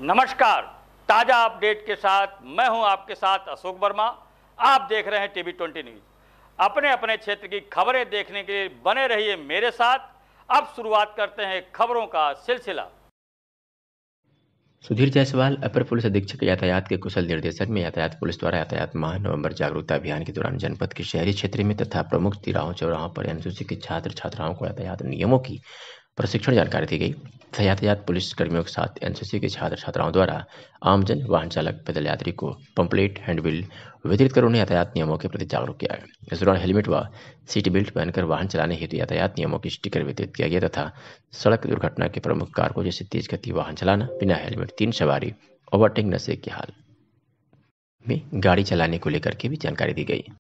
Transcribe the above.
नमस्कार ताज़ा अपडेट के साथ मैं हूं आपके साथ अशोक वर्मा आप देख रहे हैं टीवी ट्वेंटी न्यूज अपने अपने क्षेत्र की खबरें देखने के लिए बने रहिए मेरे साथ अब शुरुआत करते हैं खबरों का सिलसिला सुधीर जायसवाल अपर पुलिस अधीक्षक यातायात के कुशल निर्देशन में यातायात पुलिस द्वारा यातायात माह नवंबर जागरूकता अभियान के दौरान जनपद के शहरी क्षेत्र में तथा प्रमुख तिराहों चौराहों पर अनुसूचित छात्र छात्राओं को यातायात नियमों की प्रशिक्षण जानकारी दी गई तथा यातायात पुलिस कर्मियों के साथ एनसीसी के छात्र छात्राओं द्वारा आमजन वाहन चालक पैदल यात्री को पंपलेट हैंडबिल वितरित कर उन्हें यातायात नियमों के प्रति जागरूक किया गया इस दौरान हेलमेट व सीट बेल्ट पहनकर वाहन चलाने हेतु यातायात नियमों की स्टिकर वितरित किया गया तथा सड़क दुर्घटना के प्रमुख कारकों जैसे तेज गति वाहन चलाना बिना हेलमेट तीन सवारी ओवरटेक नशे के हाल में गाड़ी चलाने को लेकर के भी जानकारी दी गई